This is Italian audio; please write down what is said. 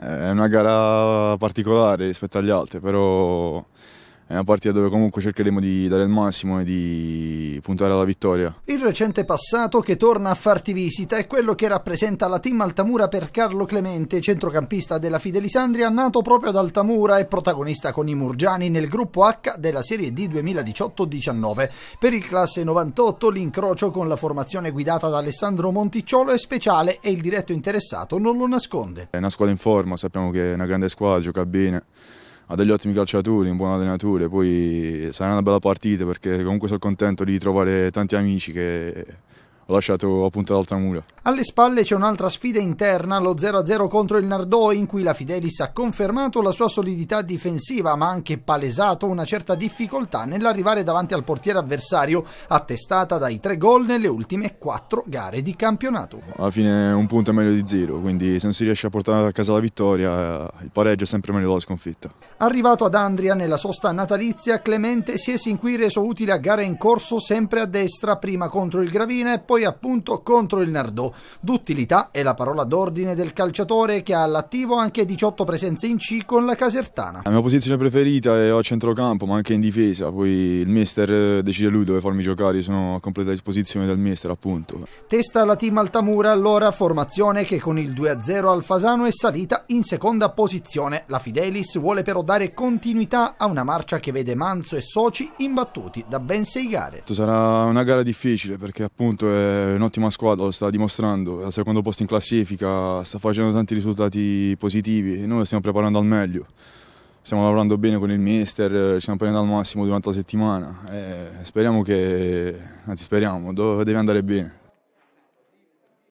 È una gara particolare rispetto agli altri, però è una partita dove comunque cercheremo di dare il massimo e di puntare alla vittoria. Il recente passato che torna a farti visita è quello che rappresenta la team Altamura per Carlo Clemente, centrocampista della Fidelisandria, nato proprio ad Altamura e protagonista con i Murgiani nel gruppo H della Serie D 2018-19. Per il classe 98 l'incrocio con la formazione guidata da Alessandro Monticciolo è speciale e il diretto interessato non lo nasconde. È una squadra in forma, sappiamo che è una grande squadra, gioca bene ha degli ottimi calciatori, un buon allenatore, poi sarà una bella partita perché comunque sono contento di trovare tanti amici che ho lasciato punta l'altra mula. Alle spalle c'è un'altra sfida interna, lo 0-0 contro il Nardò, in cui la Fidelis ha confermato la sua solidità difensiva, ma anche palesato una certa difficoltà nell'arrivare davanti al portiere avversario, attestata dai tre gol nelle ultime quattro gare di campionato. Alla fine un punto è meglio di zero, quindi se non si riesce a portare a casa la vittoria, eh, il pareggio è sempre meglio della sconfitta. Arrivato ad Andria nella sosta natalizia, Clemente si è sin qui reso utile a gare in corso sempre a destra, prima contro il Gravina e poi poi appunto contro il Nardò. D'utilità è la parola d'ordine del calciatore che ha all'attivo anche 18 presenze in C con la Casertana. La mia posizione preferita è a centrocampo ma anche in difesa, poi il mister eh, decide lui dove farmi giocare, sono a completa disposizione del mister appunto. Testa la team Altamura allora, formazione che con il 2-0 al Fasano è salita in seconda posizione. La Fidelis vuole però dare continuità a una marcia che vede Manzo e Soci imbattuti da ben sei gare. Sarà una gara difficile perché appunto è eh, un'ottima squadra, lo sta dimostrando, è al secondo posto in classifica, sta facendo tanti risultati positivi e noi lo stiamo preparando al meglio. Stiamo lavorando bene con il mister, eh, ci stiamo prendendo al massimo durante la settimana e eh, speriamo che, anzi speriamo, deve andare bene.